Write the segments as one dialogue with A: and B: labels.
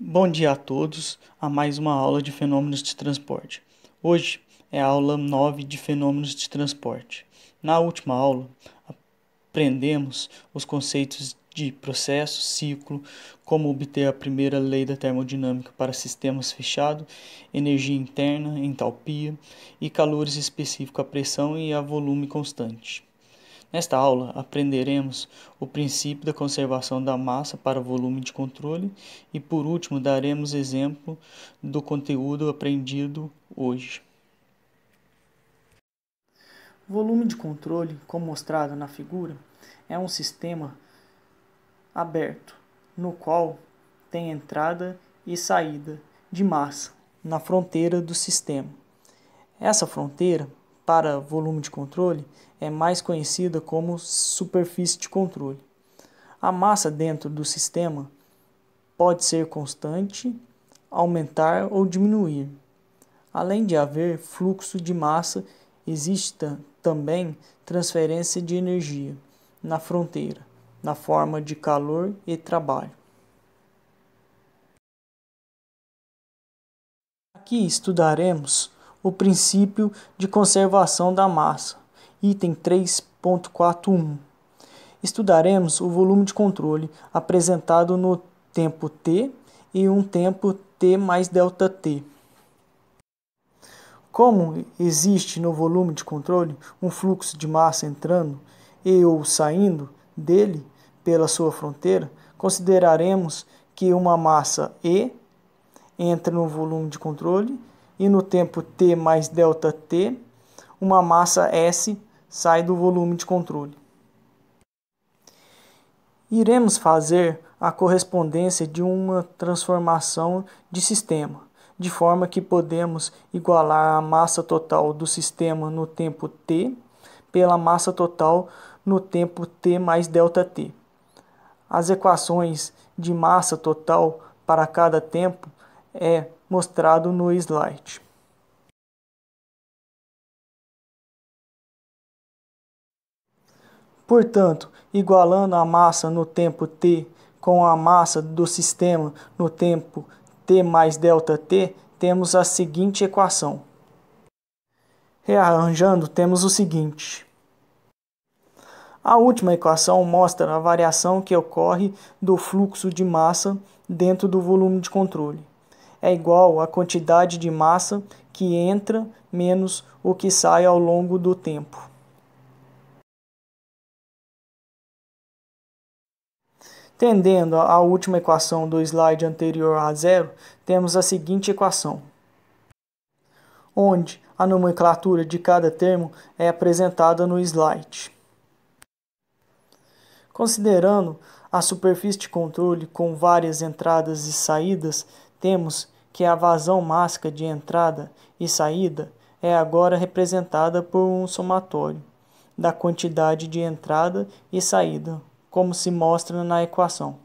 A: Bom dia a todos a mais uma aula de fenômenos de transporte. Hoje é a aula 9 de fenômenos de transporte. Na última aula, aprendemos os conceitos de processo, ciclo, como obter a primeira lei da termodinâmica para sistemas fechados, energia interna, entalpia e calores específico à pressão e a volume constante. Nesta aula, aprenderemos o princípio da conservação da massa para volume de controle e, por último, daremos exemplo do conteúdo aprendido hoje. Volume de controle, como mostrado na figura, é um sistema aberto no qual tem entrada e saída de massa na fronteira do sistema. Essa fronteira para volume de controle é mais conhecida como superfície de controle. A massa dentro do sistema pode ser constante, aumentar ou diminuir. Além de haver fluxo de massa, existe também transferência de energia na fronteira, na forma de calor e trabalho. Aqui estudaremos o princípio de conservação da massa, item 3.41. Estudaremos o volume de controle apresentado no tempo t e um tempo t mais delta t. Como existe no volume de controle um fluxo de massa entrando e ou saindo dele pela sua fronteira, consideraremos que uma massa E entra no volume de controle e no tempo t mais ΔT, uma massa S sai do volume de controle. Iremos fazer a correspondência de uma transformação de sistema, de forma que podemos igualar a massa total do sistema no tempo t pela massa total no tempo t mais ΔT. As equações de
B: massa total para cada tempo é mostrado no slide. Portanto, igualando a massa no tempo t com a massa
A: do sistema no tempo t mais ΔT, temos a seguinte equação. Rearranjando, temos o seguinte. A última equação mostra a variação que ocorre do fluxo de massa dentro do volume de controle é igual à quantidade de massa
B: que entra menos o que sai ao longo do tempo. Tendendo à última equação do slide anterior a zero, temos a seguinte equação,
A: onde a nomenclatura de cada termo é apresentada no slide. Considerando a superfície de controle com várias entradas e saídas, temos que a vazão máscara de entrada e saída é agora representada por um somatório da quantidade
B: de entrada e saída, como se mostra na equação.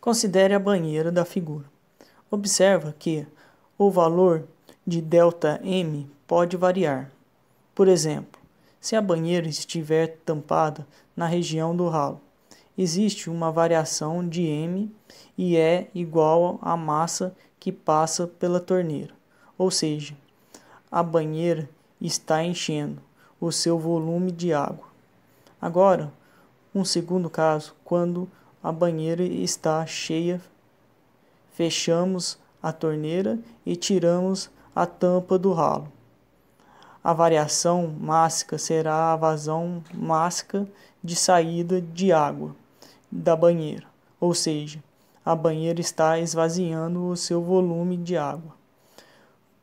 B: Considere a banheira da figura. Observa
A: que o valor de ΔM pode variar. Por exemplo, se a banheira estiver tampada na região do ralo. Existe uma variação de m e é igual à massa que passa pela torneira, ou seja, a banheira está enchendo o seu volume de água. Agora, um segundo caso, quando a banheira está cheia, fechamos a torneira e tiramos a tampa do ralo a variação mássica será a vazão mássica de saída de água da banheira, ou seja, a banheira está esvaziando o seu volume de água.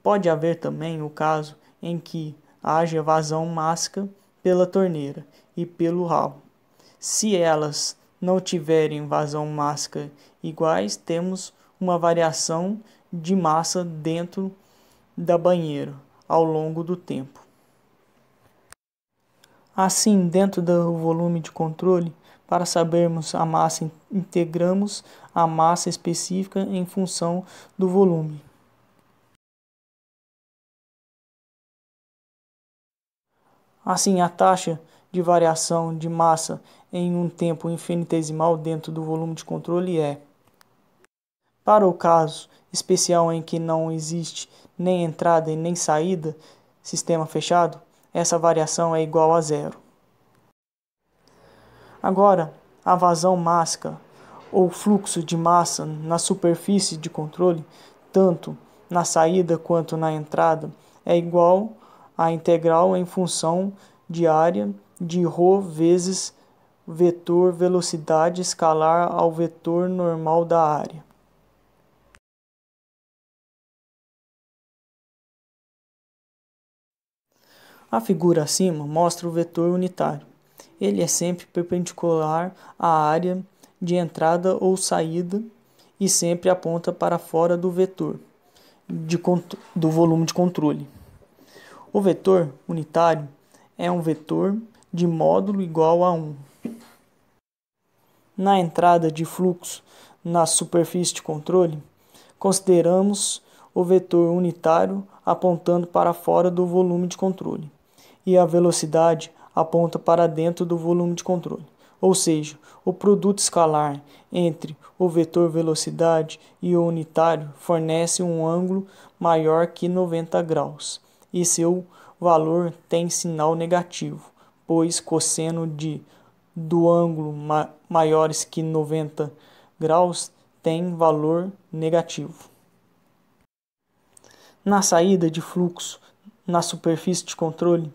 A: Pode haver também o caso em que haja vazão mássica pela torneira e pelo ralo. Se elas não tiverem vazão mássica iguais, temos uma variação de massa dentro da banheira ao longo do tempo. Assim, dentro do volume de controle, para sabermos a
B: massa, integramos a massa específica em função do volume. Assim, a taxa de variação de massa em um tempo infinitesimal
A: dentro do volume de controle é para o caso especial em que não existe nem entrada e nem saída, sistema fechado, essa variação é igual a zero. Agora, a vazão máscara, ou fluxo de massa na superfície de controle, tanto na saída quanto na entrada, é igual à integral em função de área de ρ vezes vetor velocidade
B: escalar ao vetor normal da área. A figura acima mostra o vetor unitário. Ele é sempre perpendicular à área
A: de entrada ou saída e sempre aponta para fora do vetor de, do volume de controle. O vetor unitário é um vetor de módulo igual a 1. Na entrada de fluxo na superfície de controle, consideramos o vetor unitário apontando para fora do volume de controle e a velocidade aponta para dentro do volume de controle, ou seja, o produto escalar entre o vetor velocidade e o unitário fornece um ângulo maior que 90 graus e seu valor tem sinal negativo, pois cosseno de do ângulo ma maiores que 90 graus tem valor negativo. Na saída de fluxo na superfície de controle,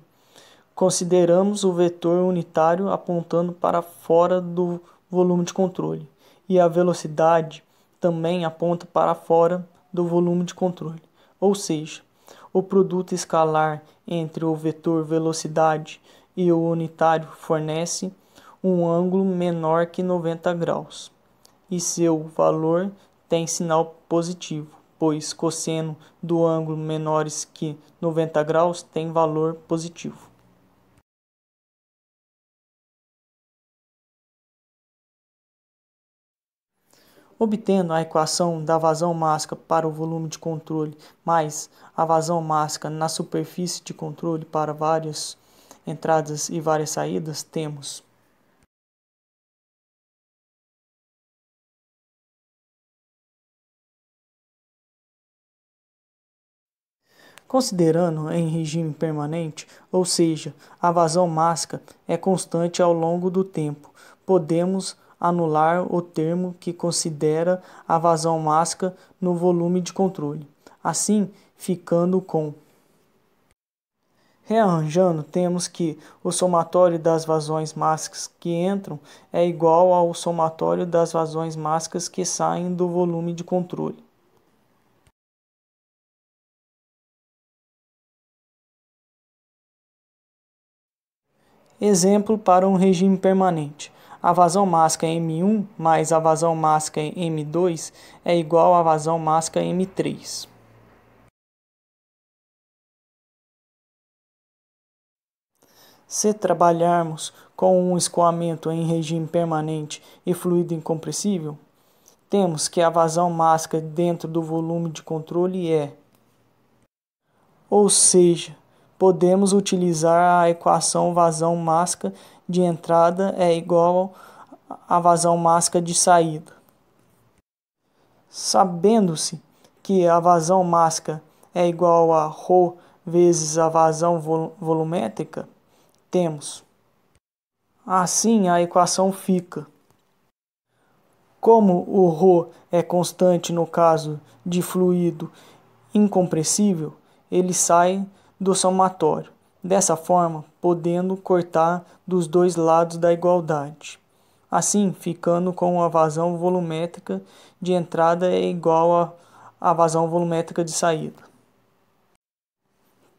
A: Consideramos o vetor unitário apontando para fora do volume de controle, e a velocidade também aponta para fora do volume de controle, ou seja, o produto escalar entre o vetor velocidade e o unitário fornece um ângulo menor que 90 graus e seu valor tem sinal positivo, pois
B: cosseno do ângulo menores que 90 graus tem valor positivo. obtendo a equação da vazão máxima para o volume de
A: controle mais a vazão máxima na superfície de controle para várias
B: entradas e várias saídas, temos Considerando em regime permanente, ou seja,
A: a vazão máxima é constante ao longo do tempo, podemos anular o termo que considera a vazão máscara no volume de controle, assim ficando com. Rearranjando, temos que o somatório das vazões máscaras que entram é igual ao somatório
B: das vazões máscaras que saem do volume de controle. Exemplo para um regime permanente. A vazão másca M1 mais a vazão másca M2 é igual à vazão másca M3. Se trabalharmos com um escoamento em regime permanente e
A: fluido incompressível, temos que a vazão máscara dentro do volume de controle é. Ou seja, podemos utilizar a equação vazão máscara de entrada é igual à vazão máxima de saída. Sabendo-se que a vazão máscara é igual a ρ vezes a vazão vol volumétrica, temos. Assim, a equação fica. Como o ρ é constante no caso de fluido incompressível, ele sai do somatório dessa forma podendo cortar dos dois lados da igualdade, assim ficando com a vazão volumétrica de entrada é igual à vazão volumétrica de saída.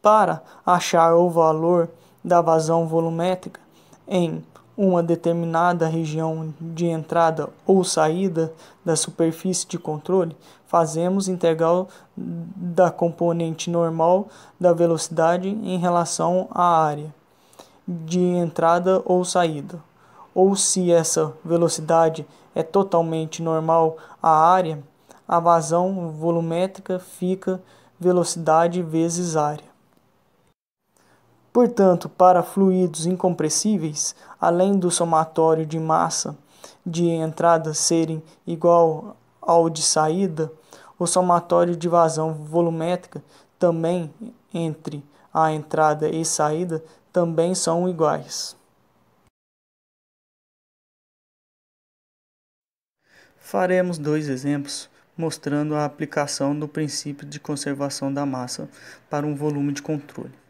A: Para achar o valor da vazão volumétrica em uma determinada região de entrada ou saída da superfície de controle, fazemos integral da componente normal da velocidade em relação à área de entrada ou saída. Ou se essa velocidade é totalmente normal à área, a vazão volumétrica fica velocidade vezes área. Portanto, para fluidos incompressíveis, além do somatório de massa de entrada serem igual ao de saída, o somatório de vazão
B: volumétrica também entre a entrada e saída também são iguais. Faremos dois exemplos mostrando a aplicação do princípio de conservação da massa para um volume de controle.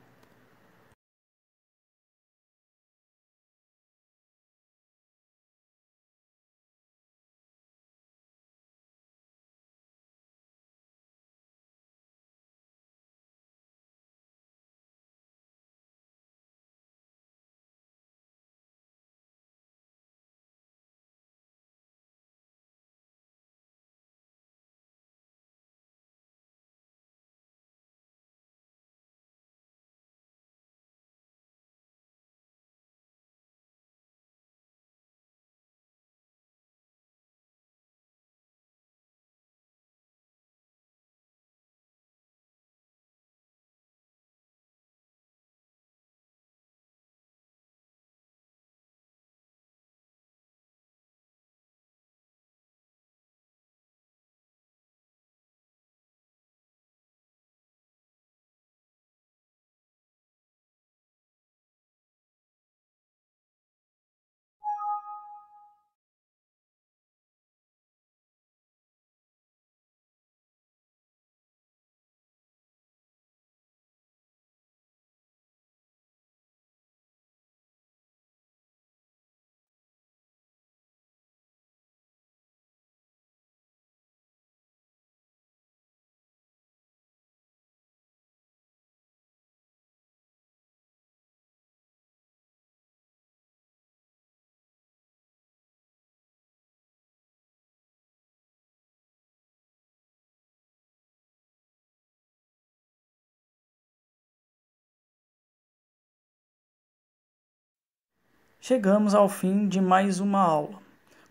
B: Chegamos ao fim de mais uma aula.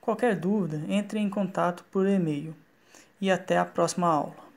B: Qualquer dúvida, entre em contato por e-mail. E até a próxima aula.